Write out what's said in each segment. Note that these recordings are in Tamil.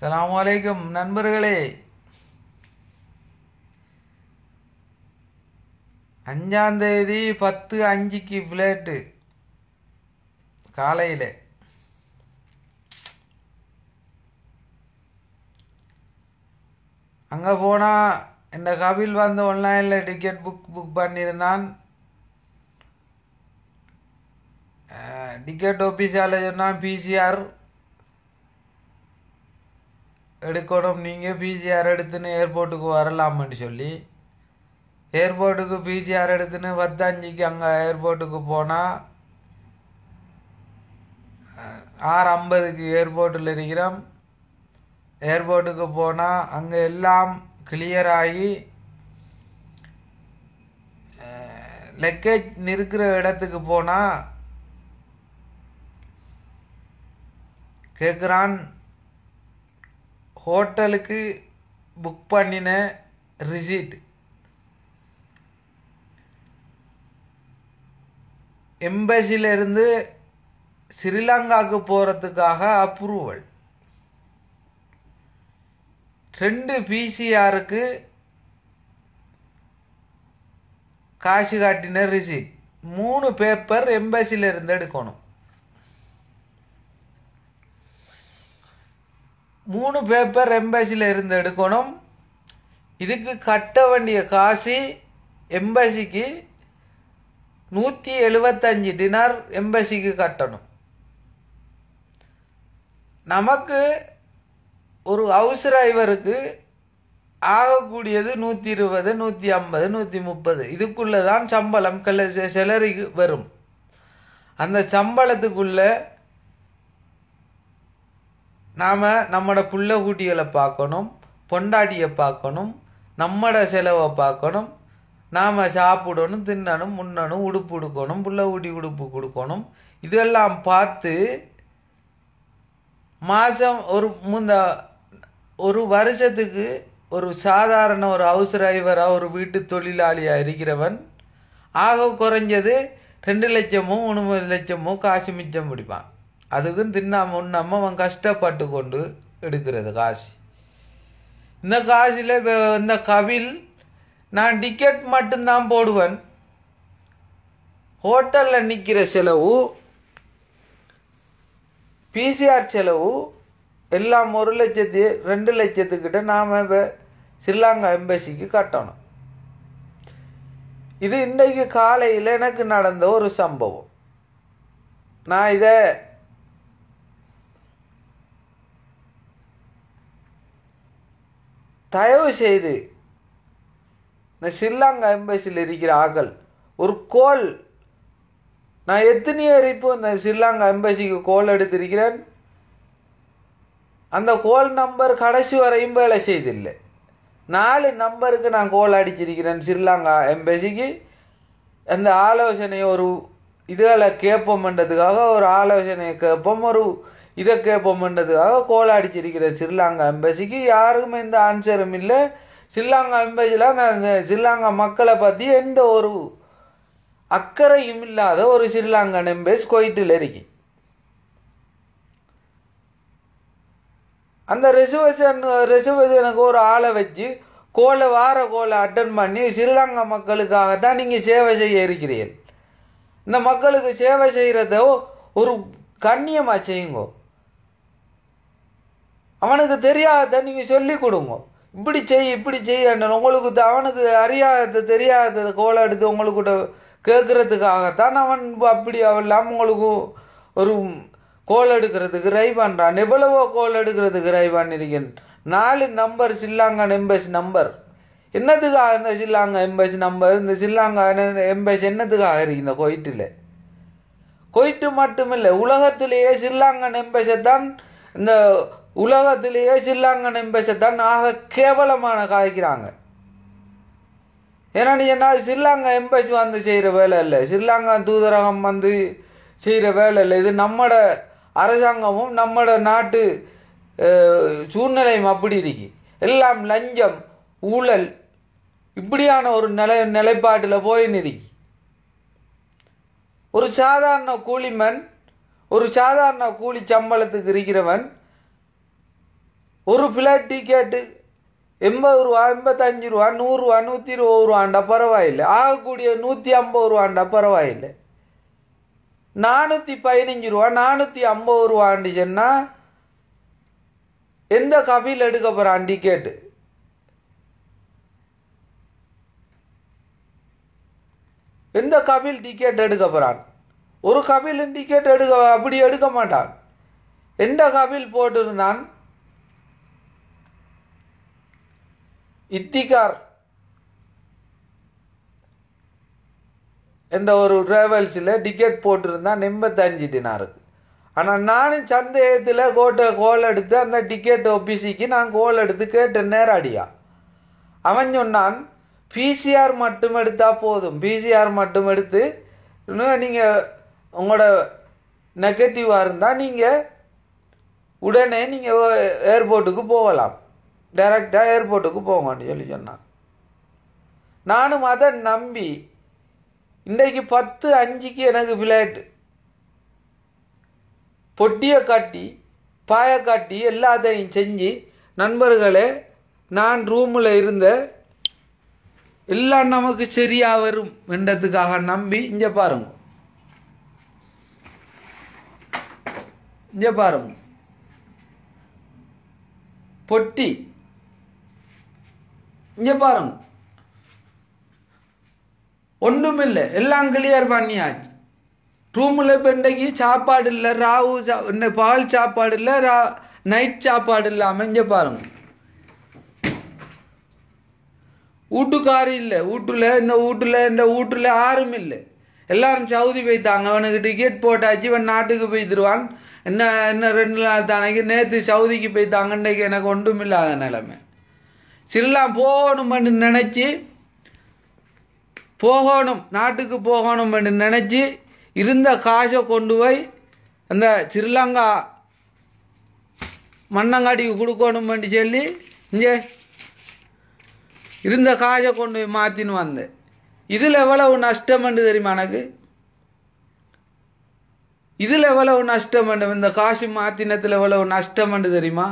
சலாம் வலைக்கும் நண்பர்களே அஞ்சாந்தேதி பத்து அஞ்சுக்கு பிளேட்டு காலையில் அங்கே போனால் இந்த கபில் வந்து ஒன்லைனில் டிக்கெட் புக் புக் பண்ணியிருந்தான் டிக்கெட் ஆஃபீஸால் சொன்னான் பிசிஆர் எடுக்கணும் நீங்கள் பிஜிஆர் எடுத்துன்னு ஏர்போர்ட்டுக்கு வரலாமேன்னு சொல்லி ஏர்போர்ட்டுக்கு பிஜிஆர் எடுத்துன்னு வத்தாஞ்சிக்கு அங்கே ஏர்போர்ட்டுக்கு போனால் ஆறு ஐம்பதுக்கு ஏர்போர்ட்டில் இருக்கிறோம் ஏர்போர்ட்டுக்கு போனால் அங்கே எல்லாம் கிளியர் ஆகி லக்கேஜ் நிற்கிற இடத்துக்கு போனால் கேட்குறான் ஹோட்டலுக்கு புக் பண்ணின ரிசீட் எம்பசிலிருந்து ஸ்ரீலங்காவுக்கு போகிறதுக்காக அப்ரூவல் ரெண்டு பிசிஆருக்கு காசு காட்டின ரிசீட் மூணு பேப்பர் எம்பசிலிருந்து எடுக்கணும் மூணு பேப்பர் எம்பசியில் இருந்து எடுக்கணும் இதுக்கு கட்ட வேண்டிய காசு எம்பசிக்கு நூற்றி எழுபத்தஞ்சு டினார் எம்பசிக்கு கட்டணும் நமக்கு ஒரு ஹவுஸ் இவருக்கு ஆகக்கூடியது நூற்றி இருபது நூற்றி ஐம்பது நூற்றி முப்பது இதுக்குள்ளே தான் சம்பளம் கல செலரி வரும் அந்த சம்பளத்துக்குள்ளே நாம் நம்மளோட புள்ள கூட்டிகளை பார்க்கணும் பொண்டாட்டியை பார்க்கணும் நம்மட செலவை பார்க்கணும் நாம் சாப்பிடணும் தின்னணும் உண்ணணும் உடுப்பு உடுக்கணும் புள்ள ஊட்டி உடுப்பு கொடுக்கணும் இதெல்லாம் பார்த்து மாதம் ஒரு முந்த ஒரு வருஷத்துக்கு ஒரு சாதாரண ஒரு ஹவுஸ் டிரைவராக ஒரு வீட்டு தொழிலாளியாக இருக்கிறவன் ஆக குறைஞ்சது ரெண்டு லட்சமோ மூணு லட்சமோ காசு மிச்சம் பிடிப்பான் அதுக்கும் தின்னாம உண்ணாம அவன் கஷ்டப்பட்டு கொண்டு எடுக்கிறது காசு இந்த காசில் இந்த கவில் நான் டிக்கெட் மட்டும்தான் போடுவேன் ஹோட்டலில் நிற்கிற செலவு பிசிஆர் செலவு எல்லாம் ஒரு லட்சத்து ரெண்டு லட்சத்துக்கிட்ட நாம் இப்போ ஸ்ரீலங்கா எம்பசிக்கு கட்டணும் இது இன்றைக்கு காலையில் எனக்கு நடந்த ஒரு சம்பவம் நான் இதை தயவு செய்து இந்த ஷில்லாங் எம்பசியில் இருக்கிற ஆக்கள் ஒரு கோல் நான் எத்தனையோ இப்போ இந்த ஷில்லாங் எம்பசிக்கு கோல் எடுத்திருக்கிறேன் அந்த கோல் நம்பர் கடைசி வரையும் வேலை செய்தில்லை நாலு நம்பருக்கு நான் கோல் அடிச்சிருக்கிறேன் ஸ்ரீலங்கா எம்பசிக்கு அந்த ஆலோசனை ஒரு இதுகளை கேட்போம்ன்றதுக்காக ஒரு ஆலோசனையை கேட்போம் ஒரு இதை கேட்போம்ன்றதுக்காக கோலா அடிச்சிருக்கிற ஸ்ரீலங்கா எம்பசிக்கு யாருக்குமே எந்த ஆன்சரும் இல்லை ஸ்ரீலங்கா எம்பசியில் அந்த ஸ்ரீலங்கா மக்களை பற்றி எந்த ஒரு அக்கறையும் இல்லாத ஒரு ஸ்ரீலங்கன் எம்பேஸ் கோயிட்டில் இருக்கு அந்த ரிசர்வேஷன் ரிசர்வேஷனுக்கு ஒரு ஆளை வச்சு கோலை வார கோலை அட்டன் பண்ணி ஸ்ரீலங்கா மக்களுக்காக தான் நீங்கள் சேவை செய்ய இருக்கிறீர்கள் இந்த மக்களுக்கு சேவை செய்கிறத ஒரு கண்ணியமாக செய்யுங்கோ அவனுக்கு தெரியாத நீங்கள் சொல்லி கொடுங்க இப்படி செய் இப்படி செய் உங்களுக்கு அவனுக்கு அறியாத தெரியாத கோலை எடுத்து உங்களுக்கிட்ட கேட்குறதுக்காகத்தான் அவன் அப்படி அவெல்லாம் உங்களுக்கு ஒரு கோல் எடுக்கிறதுக்கு ரை பண்ணுறான் எவ்வளவோ கோல் எடுக்கிறதுக்கு ரை பண்ணியிருக்கேன் நாலு நம்பர் சில்லாங்க எம்பசி நம்பர் என்னத்துக்காக இந்த சில்லாங்க எம்பஸ் நம்பர் இந்த சில்லாங்க எம்பசி என்னத்துக்காக இருக்கு இந்த கொயிட்டில் கொய்ட்டு மட்டுமில்லை உலகத்திலேயே சில்லாங்க எம்பசை தான் இந்த உலகத்திலேயே சில்லாங்கன் பேசத்தான் ஆக கேவலமான காய்க்கிறாங்க ஏன்னா நீ என்ன ஸ்ரீலங்கா எம்பசி வந்து செய்கிற வேலை இல்லை ஸ்ரீலங்கா தூதரகம் வந்து செய்கிற வேலை இல்லை இது நம்மட அரசாங்கமும் நம்மட நாட்டு சூழ்நிலையும் அப்படி இருக்கு எல்லாம் லஞ்சம் ஊழல் இப்படியான ஒரு நிலை நிலைப்பாட்டில் போய் நிறுக்கி ஒரு சாதாரண கூலிமன் ஒரு சாதாரண கூலி சம்பளத்துக்கு இருக்கிறவன் ஒரு பிளாட் டிக்கெட்டு எண்பது ரூபா எண்பத்தஞ்சு ரூபா நூறுரூவா நூற்றி இருபது ரூபாண்டா பரவாயில்லை ஆகக்கூடிய நூற்றி ஐம்பது ரூபாண்டா பரவாயில்லை நானூற்றி பதினஞ்சு ரூபா நானூற்றி ஐம்பது ரூபான்னு சொன்னால் எந்த கபில் எடுக்க போகிறான் டிக்கெட்டு எந்த கபில் டிக்கெட் எடுக்க போகிறான் ஒரு கபில் டிக்கெட் எடுக்க அப்படி எடுக்க மாட்டான் எந்த கபில் போட்டிருந்தான் இத்திகார் என்ற ஒரு டிராவல்ஸில் டிக்கெட் போட்டிருந்தா எண்பத்தஞ்சு டினாருக்கு ஆனால் நானும் சந்தேகத்தில் கோட்டை கோல் எடுத்து அந்த டிக்கெட் ஆஃபீஸுக்கு நான் கோல் எடுத்து கேட்டேன் நேராடியா அவன் சொன்னான் பிசிஆர் மட்டும் எடுத்தால் போதும் பிசிஆர் மட்டும் எடுத்து நீங்கள் உங்களோட நெகட்டிவாக இருந்தால் நீங்கள் உடனே நீங்கள் ஏர்போர்ட்டுக்கு போகலாம் டைரக்டாக ஏர்போர்ட்டுக்கு போங்கன்னு சொல்லி சொன்னாங்க நானும் அதை நம்பி இன்றைக்கு பத்து அஞ்சுக்கு எனக்கு ஃப்ளைட்டு பொட்டியை காட்டி பாயை காட்டி எல்லாத்தையும் செஞ்சு நண்பர்களே நான் ரூமில் இருந்த எல்லாம் நமக்கு சரியாக வரும் என்றதுக்காக நம்பி இங்கே பாருங்க இங்கே பாருங்க பொட்டி இங்கே பாருங்க ஒன்றும் இல்லை எல்லாம் கிளியர் பண்ணியாச்சு ரூமில் இப்போ இன்றைக்கு சாப்பாடு இல்லை ராவு சா பால் சாப்பாடு இல்லை ரா நைட் சாப்பாடு இல்லாமல் இங்கே பாருங்க வீட்டுக்காரி இல்லை வீட்டில் இந்த வீட்டில் இந்த வீட்டில் யாரும் இல்லை எல்லாரும் சவுதி போய்த்தாங்க அவனுக்கு டிக்கெட் போட்டாச்சு இவன் நாட்டுக்கு போய்த்திருவான் என்ன என்ன ரெண்டு நாள் தானே நேற்று சவுதிக்கு போய்த்தாங்க இன்றைக்கு எனக்கு ஒன்றும் இல்லாத நிலைமை சில்லாம் போகணும்னு நினச்சி போகணும் நாட்டுக்கு போகணும்னு நினச்சி இருந்த காசை கொண்டு போய் அந்த ஸ்ரீலங்கா மண்ணங்காட்டிக்கு கொடுக்கணும்னு சொல்லி இங்கே இருந்த காசை கொண்டு போய் மாற்றின்னு வந்தேன் இதில் எவ்வளவு நஷ்டம்னு தெரியுமா எனக்கு இதில் எவ்வளவு நஷ்டம் இந்த காசு மாற்றினத்தில் எவ்வளவு நஷ்டம்னு தெரியுமா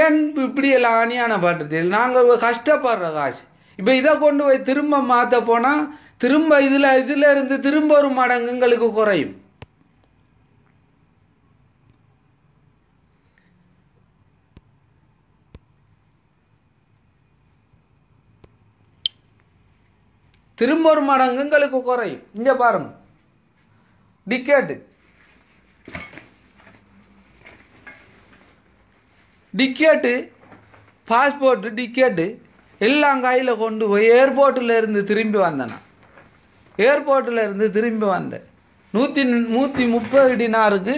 ஏன் இப்படி எல்லாம் அணியான பாட்டு தெரியல நாங்கள் கஷ்டப்படுற காசு இப்போ இதை கொண்டு போய் திரும்ப மாற்ற போனால் திரும்ப இதில் இதில் இருந்து திரும்ப ஒரு மடங்கு எங்களுக்கு குறையும் திரும்ப ஒரு மடங்கு எங்களுக்கு குறையும் இங்கே பாருங்க டிக்கெட்டு டிக்கெட்டு பாஸ்போர்ட்டு டிக்கெட்டு எல்லாம் கையில் கொண்டு போய் ஏர்போர்ட்டில் இருந்து திரும்பி வந்தேன் ஏர்போர்ட்டில் இருந்து திரும்பி வந்தேன் நூற்றி நூற்றி முப்பது டினாருக்கு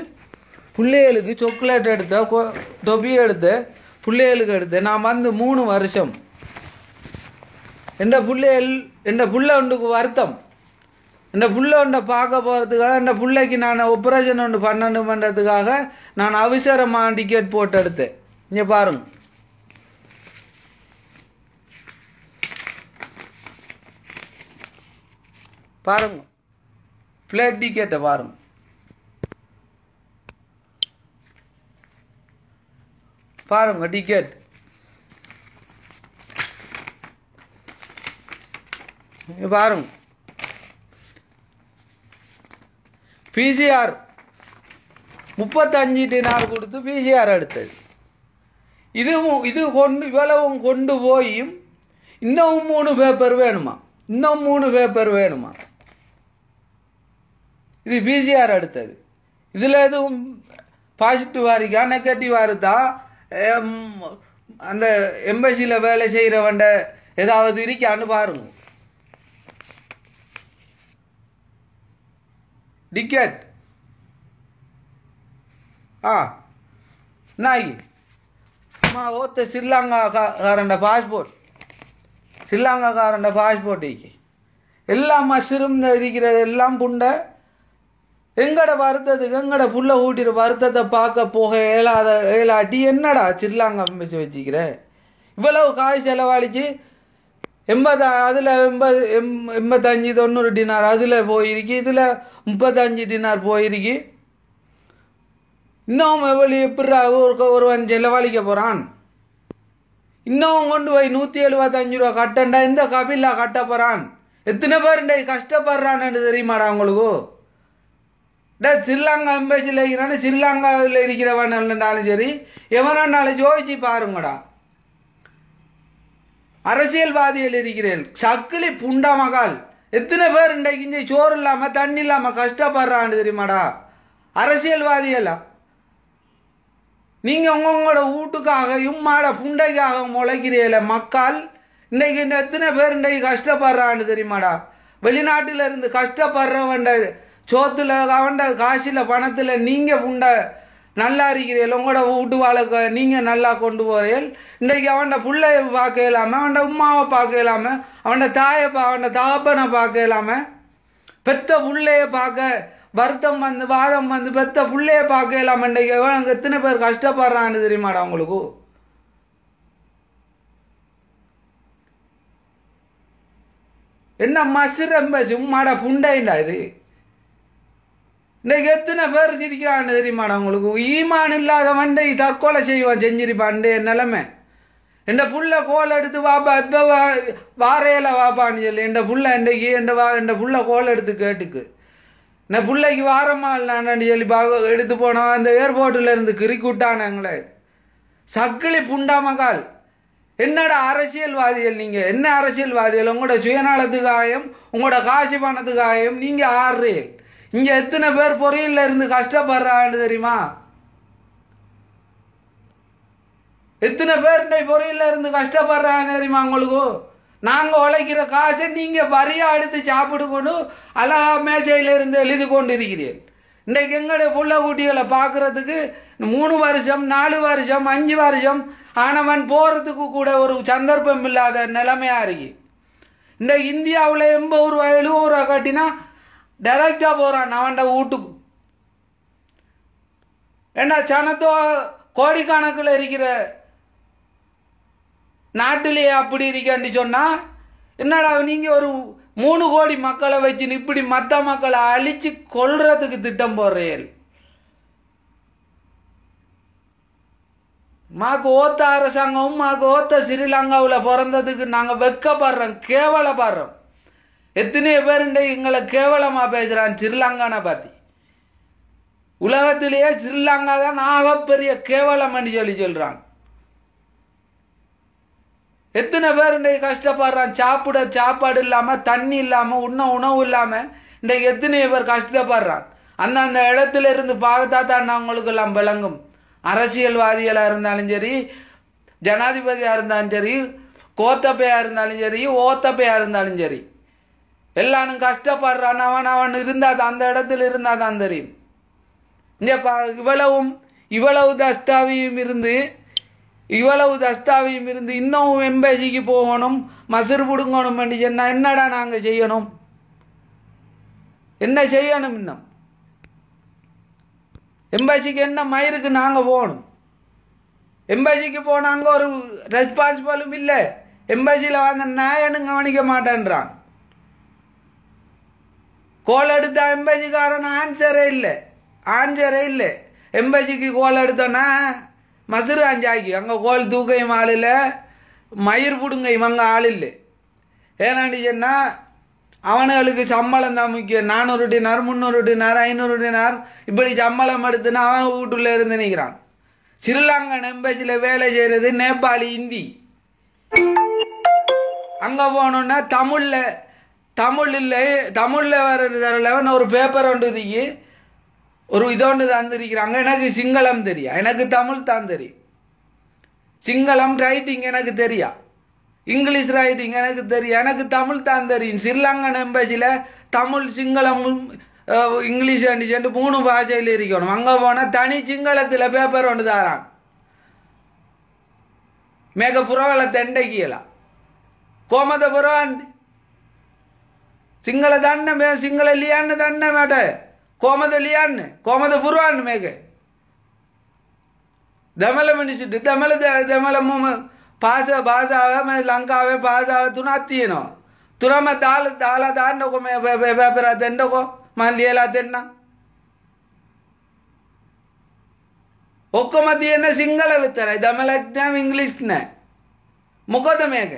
பிள்ளைகளுக்கு சாக்லேட் எடுத்த டொபி எடுத்தேன் பிள்ளைகளுக்கு எடுத்தேன் நான் வந்து மூணு வருஷம் என் பிள்ளைகள் என் பிள்ளை ஒன்றுக்கு வருத்தம் இந்த புள்ள ஒன்றை பார்க்க போகிறதுக்காக இந்த பிள்ளைக்கு நான் ஒப்ரேஷன் ஒன்று பண்ணணுமன்றதுக்காக நான் அவசரமாக டிக்கெட் போட்டு எடுத்தேன் இங்கே பாருங்க பாருங்க ஃப்ளைட் டிக்கெட்டை பாருங்க பாருங்க டிக்கெட் பாருங்க பிசிஆர் முப்பத்தஞ்சு டினார் கொடுத்து பிசிஆர் எடுத்தது இதுவும் இது கொண்டு இவ்வளவும் கொண்டு போய் இன்னும் மூணு பேப்பர் வேணுமா இன்னும் மூணு பேப்பர் வேணுமா இது பிஜிஆர் அடுத்தது இதில் எதுவும் பாசிட்டிவாக இருக்கா நெகட்டிவாக இருந்தா அந்த எம்பசியில் வேலை செய்கிறவண்ட ஏதாவது இருக்கான்னு பாருங்க டிக்கெட் ஆ நாய் அம்மா ஓத்த శ్రీలంకాకారండ பாஸ்போர்ட் ஸ்ரீலங்காக்காரண்ட பாஸ்போர்ட் இக்கு எல்லா மஷ்ரூம் இருக்கிறது எல்லாம் புண்டை எங்கட வருத்தத்துக்கு எங்கட புள்ள ஊட்டிட்டு வருத்தத்தை பார்க்க போக ஏழாத ஏழாட்டி என்னடா சில்லாங்க அமைச்சு வச்சுக்கிற இவ்வளவு காய் செலவழிச்சு எண்பது அதில் எண்பது எம் எண்பத்தஞ்சு தொண்ணூறு டினார் அதில் போயிருக்கு இதில் முப்பத்தஞ்சு டினார் போயிருக்கு இன்னும் எவ்வளோ எப்படி ஒரு ஒருவன் செலவழிக்க போகிறான் இன்னும் கொண்டு போய் நூற்றி எழுபத்தஞ்சு ரூபா கட்டண்டா இந்த கபிலா கட்ட போகிறான் எத்தனை பேர் இன்றைக்கு கஷ்டப்படுறான்னு தெரியுமாடா உங்களுக்கு டே ஸ்ரீலங்கா எம்பேசியில் இருக்கிறான்னு ஸ்ரீலங்காவில் இருக்கிறவனாலும் சரி எவனானாலும் ஜோதிச்சு பாருங்கடா அரசியல்வாதிகள் இருக்கிறேன் சக்கிலி புண்ட மகால் எத்தனை பேர் இன்றைக்கு சோறு இல்லாமல் தண்ணி இல்லாமல் கஷ்டப்படுறான்னு தெரியுமாடா அரசியல்வாதிகளா நீங்கள் உங்களோட வீட்டுக்காக மாட புண்டைக்காக முளைக்கிறீல மக்கள் இந்த எத்தனை பேர் இன்னைக்கு கஷ்டப்படுறான்னு தெரியுமாடா வெளிநாட்டில் இருந்து கஷ்டப்படுறவன்ட சோத்துல அவன்ட காசில பணத்தில் நீங்கள் புண்டை நல்லா இருக்கிறீர்கள் உங்களோட வீட்டு வாழ்க்கை நீங்கள் நல்லா கொண்டு போகிறீர்கள் இன்னைக்கு அவன் பிள்ளைய பார்க்க இல்லாம அவன் உமாவை பார்க்க இல்லாம அவன் தாயை அவன் தகப்பனை பார்க்க இல்லாம பெத்த பிள்ளைய பார்க்க வருத்தம் வந்து வாதம் வந்து பெத்த பிள்ளைய பார்க்கலாம் அன்றைக்கு எத்தனை பேர் கஷ்டப்படுறான்னு தெரியுமாடா உங்களுக்கு என்ன மசிரம்ப சும்மாடா புண்டைண்டா இது இன்னைக்கு எத்தனை பேர் சிரிக்கிறான்னு தெரியுமாடா உங்களுக்கு ஈமான் இல்லாத வண்டை தற்கொலை செய்வான் செஞ்சிருப்பான் என் நிலைமை என்ன புள்ள கோல் எடுத்து வாப்பா இப்போ வா வாரையில வாப்பான்னு சொல்லி என் புள்ள இன்றைக்கு என் வா என் புள்ள கோல் எடுத்து கேட்டுக்கு நான் பிள்ளைக்கு வாரமா இல்லான்னு சொல்லி பாக எடுத்து போனோம் அந்த ஏர்போர்ட்டில் இருந்து கிரிக்கூட்டான சக்களி சக்கிலி புண்டாமகால் என்னடா அரசியல்வாதிகள் நீங்கள் என்ன அரசியல்வாதிகள் உங்களோட சுயநலத்துக்காயும் உங்களோட காசு பணத்துக்காயும் நீங்கள் ஆடுறீர்கள் இங்கே எத்தனை பேர் பொறியில் இருந்து கஷ்டப்படுறாங்கன்னு தெரியுமா எத்தனை பேர் பொறியில் இருந்து கஷ்டப்படுறாங்க தெரியுமா உங்களுக்கு நாங்கள் உழைக்கிற காசை நீங்கள் வரியாக எடுத்து சாப்பிடுக்கணும் அழகா மேசையில் இருந்து எழுதி கொண்டு இருக்கிறேன் இன்றைக்கு எங்களுடைய புள்ள குட்டிகளை பார்க்குறதுக்கு மூணு வருஷம் நாலு வருஷம் அஞ்சு வருஷம் ஆனவன் போகிறதுக்கு கூட ஒரு சந்தர்ப்பம் இல்லாத நிலைமையாக இருக்கு இந்த இந்தியாவில் எண்பது ரூபா எழுபது ரூபா கட்டினா டைரக்டாக போகிறான் அவன்ட வீட்டுக்கு ஏன்னா சனத்தோ கோடிக்கணக்கில் இருக்கிற நாட்டிலேயே அப்படி இருக்கான்னு சொன்னால் என்னடா நீங்கள் ஒரு மூணு கோடி மக்களை வச்சு இப்படி மற்ற மக்களை அழிச்சு கொள்றதுக்கு திட்டம் போடுறீர்கள் மாக்கு ஓத்த அரசாங்கமும் மாக்கு ஓத்த சிறிலங்காவில் பிறந்ததுக்கு நாங்கள் வெக்கப்படுறோம் கேவலப்படுறோம் எத்தனையோ பேருண்ட எங்களை கேவலமாக பேசுகிறான் ஸ்ரீலங்கான பற்றி உலகத்திலேயே சிறிலங்கா தான் நாகப்பெரிய கேவலம்னு சொல்லி சொல்கிறாங்க எத்தனை பேர் இன்றைக்கு கஷ்டப்படுறான் சாப்பிட சாப்பாடு இல்லாமல் தண்ணி இல்லாமல் உண்ண உணவு இல்லாமல் இன்றைக்கு எத்தனை பேர் கஷ்டப்படுறான் அந்தந்த இடத்துல இருந்து பார்த்தா தான் அவங்களுக்கெல்லாம் விளங்கும் அரசியல்வாதிகளாக இருந்தாலும் சரி ஜனாதிபதியாக இருந்தாலும் சரி கோத்தப்பையாக இருந்தாலும் சரி ஓத்தப்பையாக இருந்தாலும் சரி எல்லாரும் கஷ்டப்படுறான் அவன் அவன் இருந்தால் அந்த இடத்துல இருந்தால் தான் தெரியும் இங்கே இவ்வளவும் இவ்வளவு தஸ்தாவியும் இருந்து இவ்வளவு தஸ்தாவியம் இருந்து இன்னும் எம்பேசிக்கு போகணும் மசிர் புடுங்கணும் பண்ணி சொன்னால் என்னடா நாங்கள் செய்யணும் என்ன செய்யணும் இன்னும் எம்பேசிக்கு என்ன மயிருக்கு நாங்கள் போகணும் எம்பேசிக்கு போனாங்க அங்கே ஒரு ரெஸ்பான்சிபலும் இல்லை எம்பேசியில் வந்த நாயனும் கவனிக்க மாட்டேன்றான் கோல் எடுத்த எம்பேசிக்காரன் ஆன்சரே இல்லை ஆன்சரே இல்லை எம்பேசிக்கு கோல் எடுத்தோன்னா மசுரு அஞ்சாக்கி அங்கே கோல் தூக்கையும் ஆள் இல்லை மயிர் பிடுங்க இவங்க ஆள் இல்லை ஏன்னாண்டு சொன்னால் அவனுகளுக்கு சம்பளம் தான் முக்கியம் நானூறு டினார் முந்நூறு டினார் ஐநூறு டினார் இப்படி சம்பளம் எடுத்துன்னா அவன் வீட்டுல இருந்து நிற்கிறான் ஸ்ரீலங்கன் எம்பசியில் வேலை செய்கிறது நேபாளி இந்தி அங்கே போனோன்னா தமிழில் தமிழ் இல்லை தமிழில் வர்றது தரலவன் ஒரு பேப்பர் ஒன்று இதுக்கு ஒரு இதோண்டு தந்திருக்கிறாங்க எனக்கு சிங்களம் தெரியா எனக்கு தமிழ் தான் தெரியும் சிங்களம் ரைட்டிங் எனக்கு தெரியா இங்கிலீஷ் ரைட்டிங் எனக்கு தெரியும் எனக்கு தமிழ் தான் தெரியும் ஸ்ரீலங்கன் எம்பசியில் தமிழ் சிங்களம் இங்கிலீஷ் அண்டிச்சுட்டு மூணு பாஷையில் இருக்கணும் அங்கே போனால் தனி சிங்களத்தில் பேப்பர் ஒன்று தாரான் மேக புறவலை தெண்டைக்கியலாம் கோமத புறம் சிங்கள தண்ண சிங்கள இல்லையான்னு தண்ண மேட்ட කොහමද ලියන්න කොහමද පුරුවන්න මේක දමල මිනිසුන්ට දමල දමල මම පාස භාෂාවම ලංකාවේ භාෂාව තුනක් තියෙනවා තුනම දාලා දාලා දාන්නකො මේ පෙර දෙන්නකො මම ලියලා දෙන්න ඔක්කොම තියෙන සිංහල විතරයි දමලක් නෑ ඉංග්‍රීසි නෑ මොකද මේක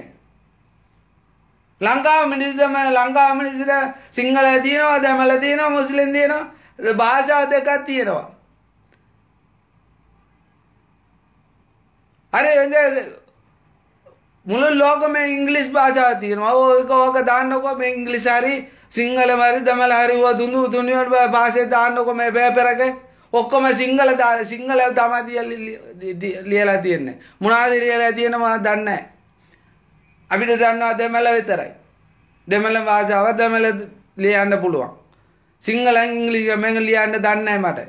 ලංකාව මිනිස්සුන්ට ලංකාව මිනිස්සුන්ට සිංහල දිනනවා දමල දිනනවා මුස්ලිම් දිනනවා භාෂා දෙකක් තියෙනවා. අර මුළු ලෝකෙම ඉංග්‍රීසි භාෂාව තියෙනවා. ඕක ඕක දාන්නකෝ මේ ඉංග්‍රීසි හරි සිංහල හරි දමල හරි ඔය දුනු දුනියට භාෂේ දාන්නකෝ මේ පේපර් එකේ. ඔක්කොම සිංහල දාලා සිංහල තමයි ලියලා තියෙන්නේ. මොනවද ලියලා තියෙන්නේ මම දන්නේ නැහැ. අපිට දන්නවා දෙමළ විතරයි. දෙමළ භාෂාව දෙමළ ලියන්න පුළුවන්. සිංහලන් ඉංග්‍රීසි මේක ලියන්න දන්නේ මට.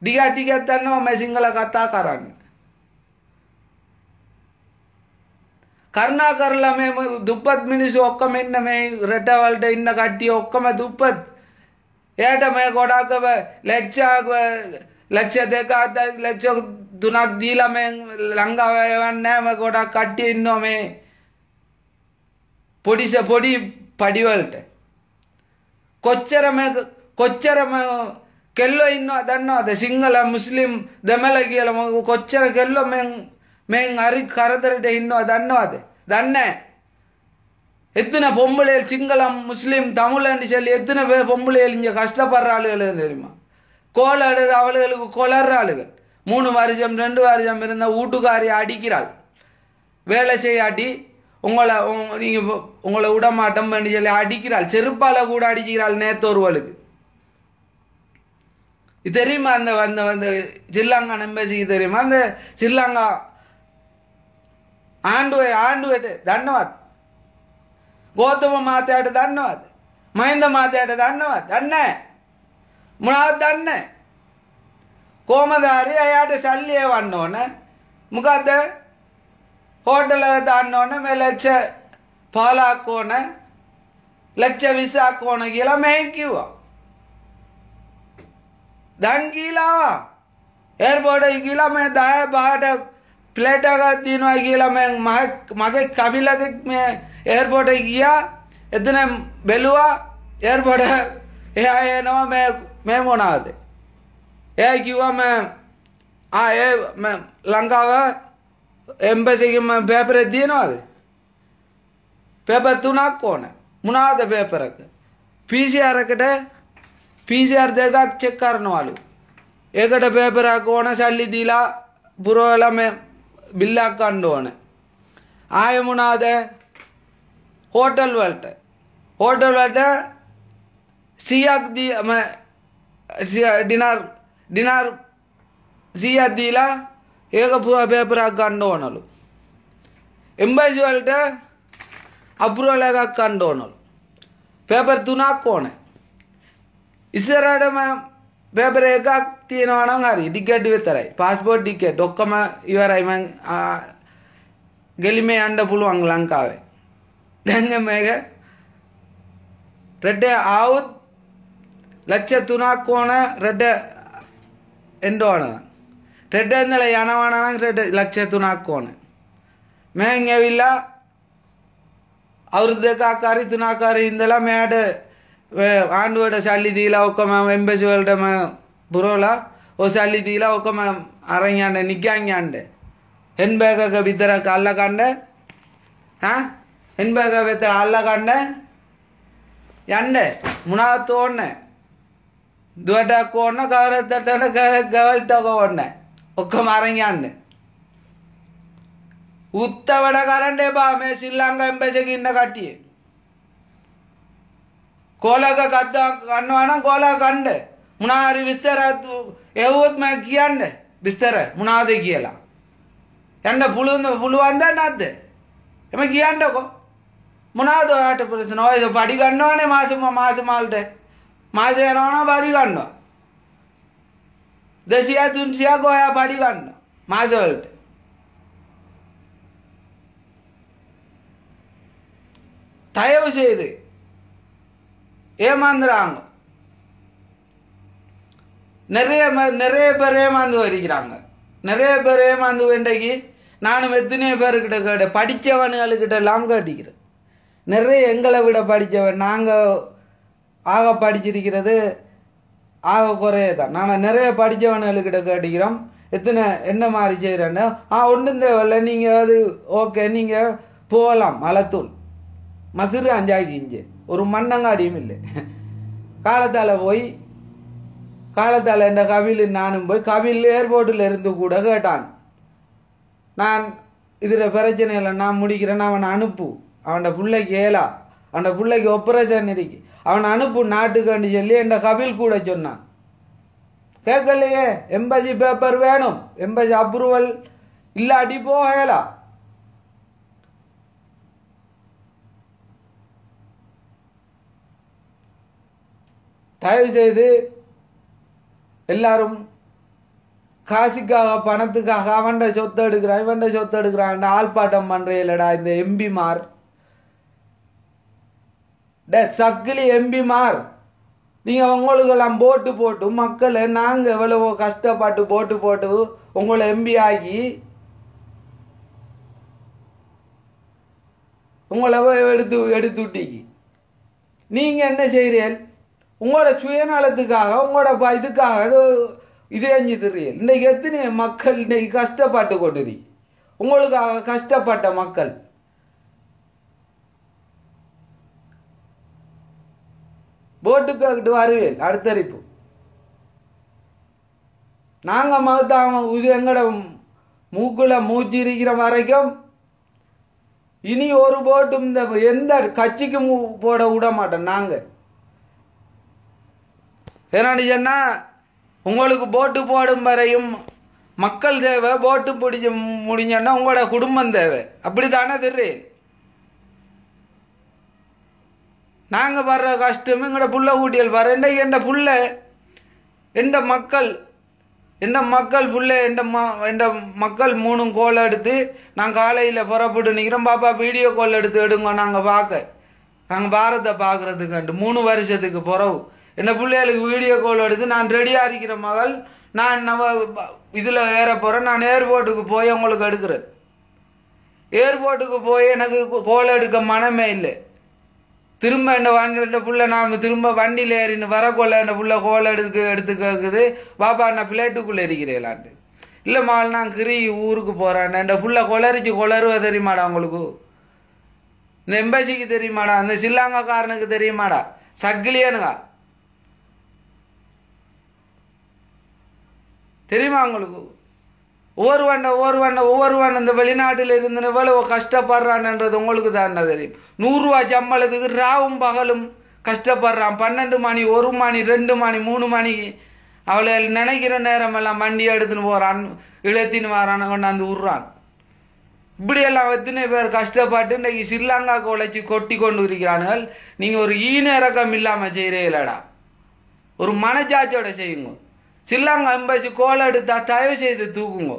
ටිකක් ටිකක් දන්නවා මම සිංහල කතා කරන්න. කරුණා කරලා මේ දුප්පත් මිනිස්සු ඔක්කොම ඉන්න මේ රටවලට ඉන්න කට්ටිය ඔක්කොම දුප්පත්. එයාට මේ ගොඩක් ලැජ්ජාව ලැජ්ජ දෙක අත ලැජ්ජ තුනක් දීලා මේ ලංකාව යවන්නේ නැහැ මේ ගොඩක් කට්ටිය ඉන්නවා මේ පොඩිස පොඩි පඩිවලට. කොච්චර කොච්චරම කෙල්ලෝ ඉන්නවා දන්නවාද සිංහල මුස්ලිම් දෙමළ කියලා මම කොච්චර කෙල්ලෝ මෙන් මෙන් හරි කරදරට ඉන්නවා දන්නවාද දන්නේ எத்தனை பொம்பளைகள் சிங்களம் முஸ்லீம் தமிழ்னு சொல்லி எத்தனை பேர் பொம்பளைகள் இங்கே கஷ்டப்படுற ஆளுகள் தெரியுமா கோல் அடுது அவளுகளுக்கு கொளர்ற ஆளுகள் மூணு வருஷம் ரெண்டு வருஷம் இருந்தால் வீட்டுக்காரி அடிக்கிறாள் வேலை செய்யாட்டி உங்களை நீங்கள் உங்களை விட மாட்டோம் சொல்லி அடிக்கிறாள் செருப்பால் கூட அடிச்சுக்கிறாள் நேற்று இது தெரியுமா அந்த அந்த அந்த சில்லாங்கா நம்பி தெரியுமா அந்த சில்லாங்கா ஆண்டு ஆண்டு வெட்டு தன்னவாத் கோத்தம மாத்தாட்டு தன்னவாத் மஹிந்த மாத்தாட்டு தன்னவாத் அண்ணன் முழாவது அண்ணன் கோமதாரி அயாட்ட சல்லியே வண்ணோன்னு முகாத்த ஹோட்டலை தாண்டினோடனே மேலே லட்ச பாலாக்கோனை லட்ச விசாக்கோனை கீழே மேய்க்குவா දැන් කියලාවා ඒර්බෝඩ කියලා මේ දය බාට ප්ලේටකත් තිනවා කියලා මගේ කවිලකෙක් මේ ඒර්පෝට ගියා එතන බැලුවා ඒර්පොඩ එයා එනවා මේ මේ මොනාද එයා කිව්වා මේ ආ ඒ ලංකාව එම්බසිකින්ම පෑපරෙත් තියෙනවාද පැපත්තුනක් ඕන මුණාද පේපරක පිසිරකට පිසිර් දෙකක් චෙක් කරනවලු ඒකට පේපරක් ඕන සල්ලි දීලා පුරෝලම බිල්ලක් කණ්ඩ ඕන ආය මුණාද හෝටල් වලට හෝටල් වලට සියක් දීම ඩිනර් ඩිනර් සියක් දීලා ඒක පුරා පේපරයක් ගන්න ඕනලු. එම්බැසි වලට අප්‍රූවල් එකක් ගන්න ඕනලු. පේපර් තුනක් ඕනේ. ඉස්සරහටම පේපර් එකක් තියෙනවා නම් හරි ටිකට් විතරයි. પાස්පෝට් ටිකට් ඔක්කොම ඉවරයි මං ගෙලිමේ යන්න පුළුවන් ලංකාවේ. දැන් මේක රෙඩ ආවුත් ලක්ෂ තුනක් ඕන රෙඩ එන්න ඕන. රෙඩ් ඇන්දල යනවනනම් රෙඩ් ලක්ෂ තුනක් ඕන මෙහෙන් ඇවිල්ලා අවුරුදු දෙකක් හරි තුනක් හරි ඉඳලා මෙයාට ආණ්ඩුවට සල්ලි දීලා ඔක්කොම එම්බසි වලටම පුරවලා ඔය සල්ලි දීලා ඔක්කොම අරන් යන්න නිකන් යන්න හෙන් බෑග් එක විතරක් අල්ලගන්න ඈ හෙන් බෑග් එක විතර අල්ලගන්න යන්න මොනවත් ඕනේ දුවටක් ඕන කාරත්තට ගවල්ට ඕනේ ඔක්කොම අරන් යන්න. උත්තවඩ කරන්න එපා මේ ශ්‍රී ලංකා එම්බැසියක ඉන්න කට්ටිය. කෝලක කද්දා ගන්නවා නම් කෝලා ගන්න. මොනාරි විස්තර එව්වොත් මම කියන්න විස්තර මොනවාද කියලා. යන්න පුළුවන් පුළුවන්ද නැද්ද? එම කියන්නකෝ. මොනවාද ඔයාට ප්‍රශ්න? ඔය බඩි ගන්නවනේ මාසෙ මාසෙ මාල්ට. මාසෙ යනවා නම් බඩි ගන්නවා. දසියා තුන්සියා ගෝයා පඩි ගන්න මාසවලට தயவு செய்து ஏமாந்துறாங்க நிறைய நிறைய பேர் ஏமாந்து வருகிறாங்க நிறைய பேர் ஏமாந்து இன்றைக்கு நானும் எத்தனையோ பேர்கிட்ட கேட்ட படித்தவனுகளுக்கிட்ட எல்லாம் கேட்டிக்கிறேன் நிறைய எங்களை விட படித்தவன் நாங்கள் ஆக படிச்சிருக்கிறது ஆக குறைய தான் நான் நிறைய படித்தவனுக்கிட்ட கேட்டுக்கிறோம் எத்தனை என்ன மாதிரி செய்கிறேன்னு ஆ ஒன்றும் தேவையில்லை நீங்கள் அது ஓகே நீங்கள் போகலாம் மலத்தூள் மசுறு அஞ்சாக்கி இஞ்சு ஒரு மண்ணங்காடியும் இல்லை காலத்தால் போய் காலத்தால் இந்த கவிழ் நானும் போய் கவிழ் ஏர்போர்ட்டில் இருந்து கூட கேட்டான் நான் இதில் பிரச்சனை இல்லை நான் முடிக்கிறேன்னு அவனை அனுப்பு அவனோட பிள்ளைக்கு ஏலா அந்த பிள்ளைக்கு ஒப்பரேஷன் இருக்கு அவன் அனுப்பு நாட்டுக்காண்டி சொல்லி என் கபில் கூட சொன்னான் கேட்கலையே எம்பசி பேப்பர் வேணும் எம்பசி அப்ரூவல் இல்லாட்டி போகலாம் தயவு செய்து எல்லாரும் காசுக்காக பணத்துக்காக அவன்ட சொத்து எடுக்கிறான் இவன்ட சொத்து எடுக்கிறான் ஆள்பாட்டம் இல்லடா இந்த எம்பிமார் டே சக்கிலி எம்பிமார் நீங்கள் உங்களுக்கெல்லாம் போட்டு போட்டு மக்களை நாங்கள் எவ்வளவோ கஷ்டப்பட்டு போட்டு போட்டு உங்களை எம்பி ஆகி உங்களை எடுத்து எடுத்துட்டிக்கு நீங்கள் என்ன செய்கிறீர்கள் உங்களோட சுயநலத்துக்காக உங்களோட இதுக்காக இது அஞ்சு தருகிறீர்கள் இன்றைக்கு எத்தனை மக்கள் இன்றைக்கு கஷ்டப்பட்டு கொண்டுறீங்க உங்களுக்காக கஷ்டப்பட்ட மக்கள் போட்டுக்கு அங்கிட்டு வருவேன் அடுத்தரிப்பு நாங்கள் மகத்தாம எங்களோட மூக்குல மூச்சு இருக்கிற வரைக்கும் இனி ஒரு போட்டும் இந்த எந்த கட்சிக்கும் போட விட மாட்டோம் நாங்கள் என்னன்னு சொன்னால் உங்களுக்கு போட்டு போடும் வரையும் மக்கள் தேவை போட்டு பிடிச்ச முடிஞ்சோன்னா உங்களோட குடும்பம் தேவை அப்படி தானே தெரியும் நாங்கள் வர்ற கஷ்டம் எங்களோட புள்ள கூட்டியல் வர என்ன எந்த புள்ள எந்த மக்கள் எந்த மக்கள் புள்ள எந்த ம எந்த மக்கள் மூணும் கோல் எடுத்து நான் காலையில் புறப்பட்டு நிற்கிறோம் பாப்பா வீடியோ கோல் எடுத்து எடுங்க நாங்கள் பார்க்க நாங்கள் பாரத்தை பார்க்குறதுக்காண்டு மூணு வருஷத்துக்கு பிறகு என்ன பிள்ளைகளுக்கு வீடியோ கோல் எடுத்து நான் ரெடியாக இருக்கிற மகள் நான் நம்ம இதில் ஏற போகிறேன் நான் ஏர்போர்ட்டுக்கு போய் உங்களுக்கு எடுக்கிறேன் ஏர்போர்ட்டுக்கு போய் எனக்கு கோல் எடுக்க மனமே இல்லை திரும்ப இந்த வண்டி புள்ள நாம திரும்ப வண்டியில் ஏறின்னு வரக்கோல இந்த புள்ள கோல எடுத்து எடுத்து கேட்குது பாப்பா நான் பிளேட்டுக்குள்ளே இருக்கிறேலான்ட்டு இல்லைம்மா நான் கிரி ஊருக்கு போகிறேன் இந்த புள்ள கொளரிச்சு கொளருவ தெரியுமாடா உங்களுக்கு இந்த எம்பசிக்கு தெரியுமாடா அந்த சில்லாங்கக்காரனுக்கு தெரியுமாடா சக்கிலியானுங்க தெரியுமா உங்களுக்கு ஒவ்வொருவன் ஒவ்வொருவன் ஒவ்வொருவன் இந்த வெளிநாட்டில் இருந்து எவ்வளவு கஷ்டப்படுறான்ன்றது உங்களுக்கு தான் தெரியும் நூறுரூவா சம்பளத்துக்கு ராவும் பகலும் கஷ்டப்படுறான் பன்னெண்டு மணி ஒரு மணி ரெண்டு மணி மூணு மணிக்கு அவளை நினைக்கிற நேரம் எல்லாம் வண்டி எடுத்துன்னு போகிறான் இழுத்தின்னு வரான் கொண்டாந்து விட்றான் இப்படியெல்லாம் எத்தனை பேர் கஷ்டப்பட்டு இன்றைக்கி ஸ்ரீலங்கா கொலைச்சி கொட்டி கொண்டு இருக்கிறானுகள் நீங்கள் ஒரு ஈன இறக்கம் இல்லாமல் செய்கிறீங்களடா ஒரு மனச்சாட்சியோட செய்யுங்க சில்லாங்க அம்பாச்சு கோலம் எடுத்தா தயவு செய்து தூக்குங்கோ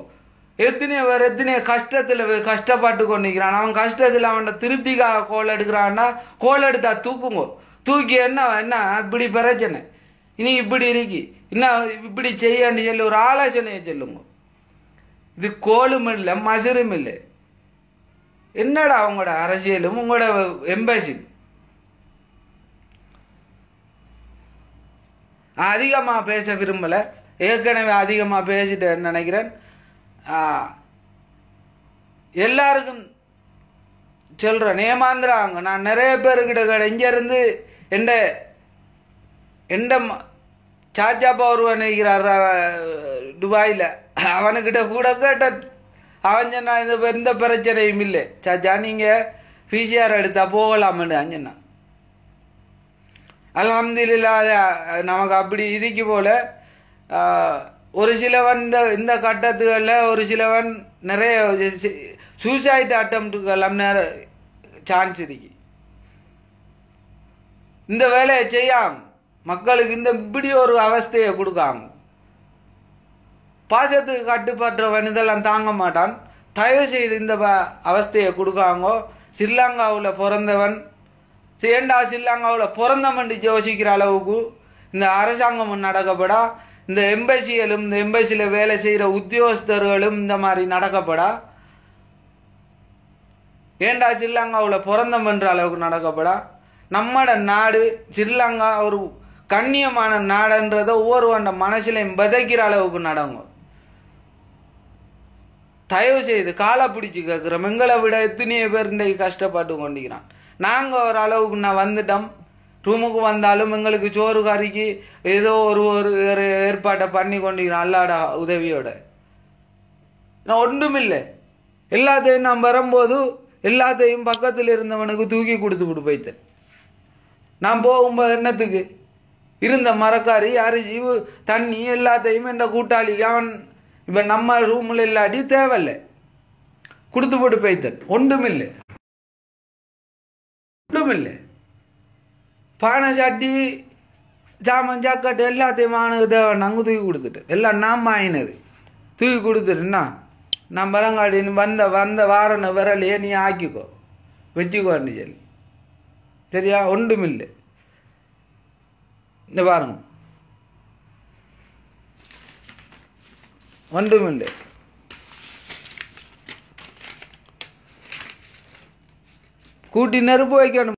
எத்தனையோ வேறு எத்தனையோ கஷ்டத்தில் கஷ்டப்பட்டு கொண்டிருக்கிறான் அவன் கஷ்டத்தில் அவன்கிட்ட திருப்திக்காக கோல் எடுக்கிறான்னா கோல் எடுத்தா தூக்குங்கோ தூக்கி என்ன என்ன இப்படி பிரச்சனை இனி இப்படி இருக்கி என்ன இப்படி செய்யன்னு சொல்லி ஒரு ஆலோசனையை சொல்லுங்க இது கோலும் இல்லை மசுரும் இல்லை என்னடா உங்களோட அரசியலும் உங்களோட எம்பசியும் அதிகமாக பேச விரும்பலை ஏற்கனவே அதிகமாக பேசிட்டு நினைக்கிறேன் எல்லாருக்கும் சொல்கிறேன் ஏமாந்துறாங்க நான் நிறைய பேருக்கிட்ட இங்கேருந்து எந்த எந்த சாஜா ஒருவன் இருக்கிறார் துபாயில் அவனுக்கிட்ட கூட கேட்ட அவன் சொன்னான் இந்த எந்த பிரச்சனையும் இல்லை சாச்சா நீங்கள் பிசிஆர் எடுத்தால் போகலாமுன்னு அஞ்சன்னா அலமதுல்லா அது நமக்கு அப்படி இதுக்கு போல் ஒரு சிலவன் இந்த இந்த கட்டத்துகளில் ஒரு சிலவன் நிறைய சூசைட் அட்டம் நேர சான்ஸ் இருக்கு இந்த வேலையை செய்யாங்க மக்களுக்கு இந்த இப்படி ஒரு அவஸ்தையை கொடுக்காங்க பாசத்துக்கு கட்டுப்பட்டவன் இதெல்லாம் தாங்க மாட்டான் தயவு செய்து இந்த அவஸ்தையை கொடுக்காங்கோ ஸ்ரீலங்காவில் பிறந்தவன் ஏண்டா சில்லாங்காவில் பிறந்தமண்டு யோசிக்கிற அளவுக்கு இந்த அரசாங்கமும் நடக்கப்படா இந்த எம்பசிகளும் இந்த எம்பசியில் வேலை செய்கிற உத்தியோகஸ்தர்களும் இந்த மாதிரி நடக்கப்படா ஏண்டா சில்லாங்காவில் பிறந்தமன்ற அளவுக்கு நடக்கப்படா நம்மட நாடு சில்லாங்கா ஒரு கண்ணியமான நாடுன்றதை ஒவ்வொருவண்ட மனசுலையும் விதைக்கிற அளவுக்கு நடங்கும் தயவு செய்து காலை பிடிச்சி கேட்குறோம் எங்களை விட எத்தனையோ பேர் இன்றைக்கு கஷ்டப்பட்டு கொண்டிருக்கிறான் நாங்கள் ஒரு அளவுக்கு நான் வந்துட்டோம் ரூமுக்கு வந்தாலும் எங்களுக்கு சோறு கறிக்கு ஏதோ ஒரு ஒரு ஏற்பாட்டை பண்ணி கொண்டிருக்கிறோம் அல்லாட உதவியோட நான் ஒன்றுமில்லை எல்லாத்தையும் நான் வரும்போது எல்லாத்தையும் பக்கத்தில் இருந்தவனுக்கு தூக்கி கொடுத்து விட்டு போய்த்தேன் நான் போகும்போது என்னத்துக்கு இருந்த மரக்காரி அரிசி தண்ணி எல்லாத்தையும் என்ற கூட்டாளிக்கு அவன் இப்போ நம்ம ரூமில் இல்லாட்டி தேவையில்லை கொடுத்து போட்டு போய்த்தன் ஒன்றுமில்லை இல்லை பானை சாட்டி ஜாமன் ஜாக்கட்டு எல்லாத்தையும் ஆனது தேவை நாங்கள் தூக்கி கொடுத்துட்டு எல்லாம் நாம் ஆயினது தூக்கி கொடுத்துட்டுன்னா நான் பரங்காட்டின்னு வந்த வந்த வாரன விரலையே நீ ஆக்கிக்கோ வச்சுக்கோன்னு சொல்லி சரியா ஒன்றுமில்லை இந்த பாருங்க ஒன்றுமில்லை கூட்டி நெருப்பு வைக்கணும்